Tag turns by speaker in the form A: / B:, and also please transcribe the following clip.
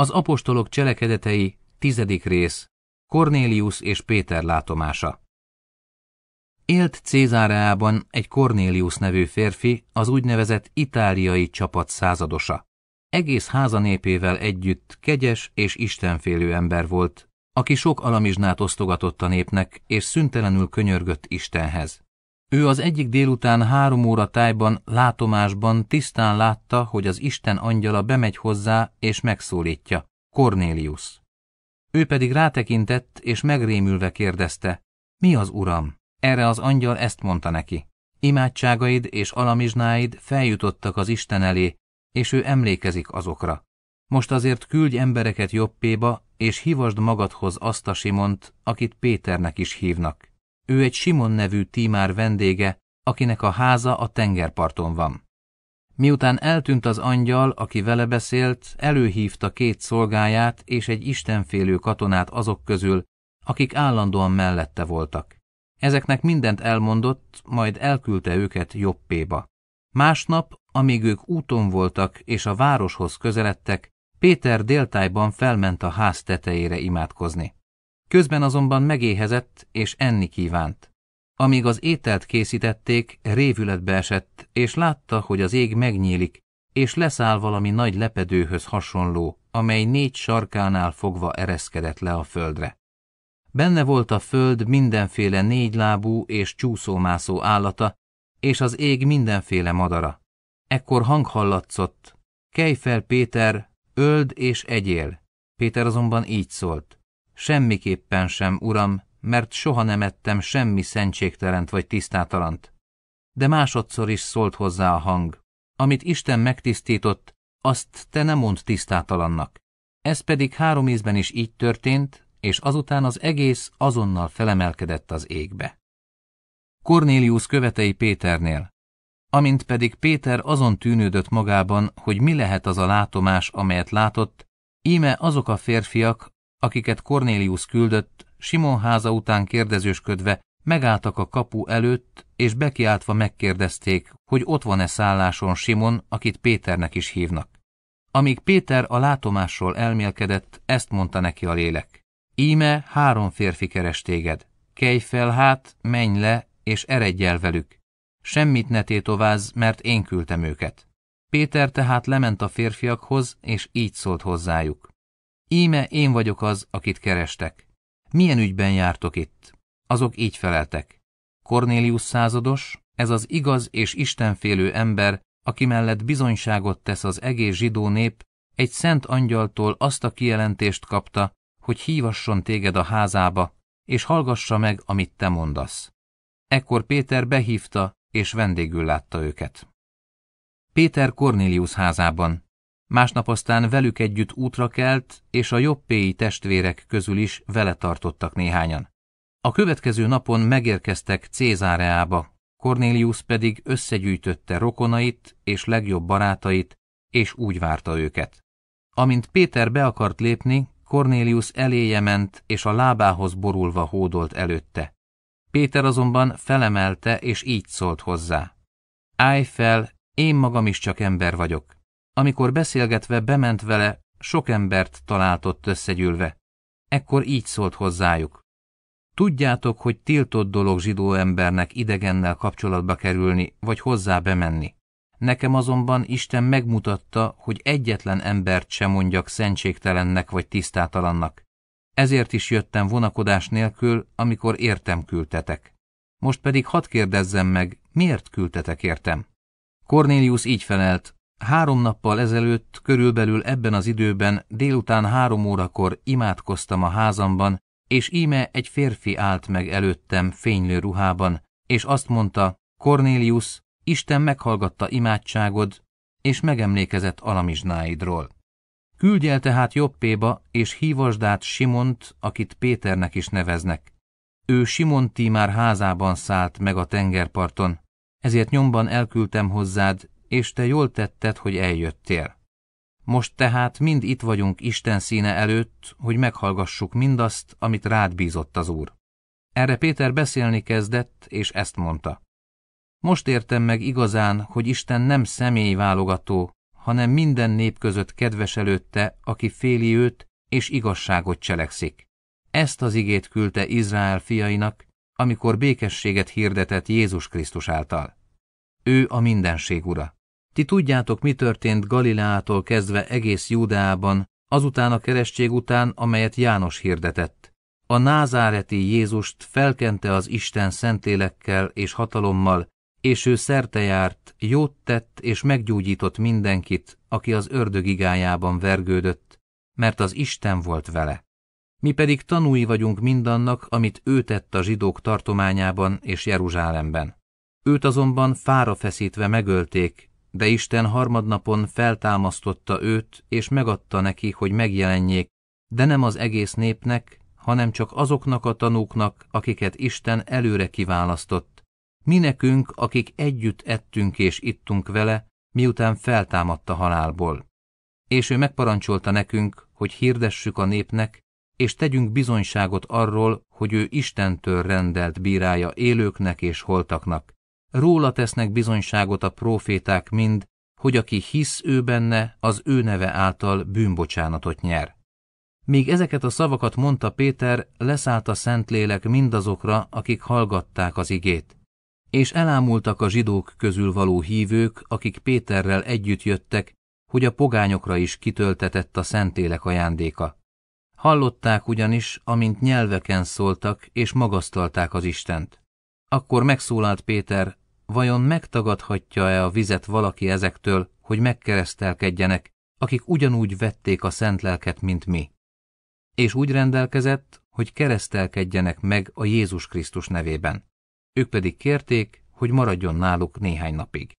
A: Az apostolok cselekedetei, tizedik rész, Kornélius és Péter látomása. Élt Cézáreában egy Kornélius nevű férfi, az úgynevezett itáliai csapat századosa. Egész házanépével együtt kegyes és istenfélő ember volt, aki sok alamizsnát osztogatott a népnek, és szüntelenül könyörgött Istenhez. Ő az egyik délután három óra tájban, látomásban tisztán látta, hogy az Isten angyala bemegy hozzá és megszólítja, Cornélius. Ő pedig rátekintett és megrémülve kérdezte, mi az uram? Erre az angyal ezt mondta neki, imádságaid és alamizsnáid feljutottak az Isten elé, és ő emlékezik azokra. Most azért küldj embereket Jobbéba, és hivasd magadhoz azt a Simont, akit Péternek is hívnak ő egy Simon nevű tímár vendége, akinek a háza a tengerparton van. Miután eltűnt az angyal, aki vele beszélt, előhívta két szolgáját és egy istenfélő katonát azok közül, akik állandóan mellette voltak. Ezeknek mindent elmondott, majd elküldte őket Joppéba. Másnap, amíg ők úton voltak és a városhoz közeledtek, Péter déltájban felment a ház tetejére imádkozni. Közben azonban megéhezett és enni kívánt. Amíg az ételt készítették, révületbe esett, és látta, hogy az ég megnyílik, és leszáll valami nagy lepedőhöz hasonló, amely négy sarkánál fogva ereszkedett le a földre. Benne volt a föld mindenféle négylábú és csúszómászó állata, és az ég mindenféle madara. Ekkor hang hallatszott, kelj fel Péter, öld és egyél. Péter azonban így szólt, Semmiképpen sem, uram, mert soha nem ettem semmi szentségtelent vagy tisztátalant. De másodszor is szólt hozzá a hang. Amit Isten megtisztított, azt te nem mond tisztátalannak. Ez pedig három ízben is így történt, és azután az egész azonnal felemelkedett az égbe. Cornélius követei Péternél. Amint pedig Péter azon tűnődött magában, hogy mi lehet az a látomás, amelyet látott, íme azok a férfiak, akiket Cornélius küldött, Simon háza után kérdezősködve megálltak a kapu előtt, és bekiáltva megkérdezték, hogy ott van-e szálláson Simon, akit Péternek is hívnak. Amíg Péter a látomásról elmélkedett, ezt mondta neki a lélek. Íme három férfi keres téged. Kelj fel hát, menj le, és eredj el velük. Semmit ne tétovázz, mert én küldtem őket. Péter tehát lement a férfiakhoz, és így szólt hozzájuk. Íme én vagyok az, akit kerestek. Milyen ügyben jártok itt? Azok így feleltek. Cornélius százados, ez az igaz és istenfélő ember, aki mellett bizonyságot tesz az egész zsidó nép, egy szent angyaltól azt a kijelentést kapta, hogy hívasson téged a házába, és hallgassa meg, amit te mondasz. Ekkor Péter behívta, és vendégül látta őket. Péter Cornélius házában, Másnap aztán velük együtt útra kelt, és a jobbéi testvérek közül is vele tartottak néhányan. A következő napon megérkeztek Cézáreába, Cornélius pedig összegyűjtötte rokonait és legjobb barátait, és úgy várta őket. Amint Péter be akart lépni, Cornélius eléje ment, és a lábához borulva hódolt előtte. Péter azonban felemelte, és így szólt hozzá. Állj fel, én magam is csak ember vagyok. Amikor beszélgetve bement vele, sok embert találtott összegyűlve. Ekkor így szólt hozzájuk. Tudjátok, hogy tiltott dolog zsidó embernek idegennel kapcsolatba kerülni, vagy hozzá bemenni. Nekem azonban Isten megmutatta, hogy egyetlen embert sem mondjak szentségtelennek vagy tisztátalannak. Ezért is jöttem vonakodás nélkül, amikor értem küldtetek. Most pedig hadd kérdezzem meg, miért küldtetek értem? Cornélius így felelt, Három nappal ezelőtt, körülbelül ebben az időben, délután három órakor imádkoztam a házamban, és íme egy férfi állt meg előttem fénylő ruhában, és azt mondta, Cornélius, Isten meghallgatta imádságod, és megemlékezett alamizsnáidról. Küldj el tehát Jobbéba, és hívasd át Simont, akit Péternek is neveznek. Ő Simon már házában szállt meg a tengerparton, ezért nyomban elküldtem hozzád, és te jól tetted, hogy eljöttél. Most tehát mind itt vagyunk Isten színe előtt, hogy meghallgassuk mindazt, amit rád bízott az Úr. Erre Péter beszélni kezdett, és ezt mondta. Most értem meg igazán, hogy Isten nem személy válogató, hanem minden nép között kedves előtte, aki féli őt és igazságot cselekszik. Ezt az igét küldte Izrael fiainak, amikor békességet hirdetett Jézus Krisztus által. Ő a mindenség ura. Ti tudjátok, mi történt Galileától kezdve egész Júdeában, azután a keresztség után, amelyet János hirdetett. A názáreti Jézust felkente az Isten szentélekkel és hatalommal, és ő szertejárt, jót tett és meggyógyított mindenkit, aki az ördög igájában vergődött, mert az Isten volt vele. Mi pedig tanúi vagyunk mindannak, amit ő tett a zsidók tartományában és Jeruzsálemben. Őt azonban fára feszítve megölték, de Isten harmadnapon feltámasztotta őt, és megadta neki, hogy megjelenjék, de nem az egész népnek, hanem csak azoknak a tanúknak, akiket Isten előre kiválasztott. Mi nekünk, akik együtt ettünk és ittunk vele, miután feltámadta halálból. És ő megparancsolta nekünk, hogy hirdessük a népnek, és tegyünk bizonyságot arról, hogy ő Istentől rendelt bírája élőknek és holtaknak. Róla tesznek bizonyságot a proféták mind, hogy aki hisz ő benne, az ő neve által bűnbocsánatot nyer. Míg ezeket a szavakat mondta Péter, leszállt a Szentlélek mindazokra, akik hallgatták az igét. És elámultak a zsidók közül való hívők, akik Péterrel együtt jöttek, hogy a pogányokra is kitöltetett a Szentlélek ajándéka. Hallották ugyanis, amint nyelveken szóltak, és magasztalták az Istent. Akkor megszólalt Péter, vajon megtagadhatja-e a vizet valaki ezektől, hogy megkeresztelkedjenek, akik ugyanúgy vették a szent lelket, mint mi. És úgy rendelkezett, hogy keresztelkedjenek meg a Jézus Krisztus nevében. Ők pedig kérték, hogy maradjon náluk néhány napig.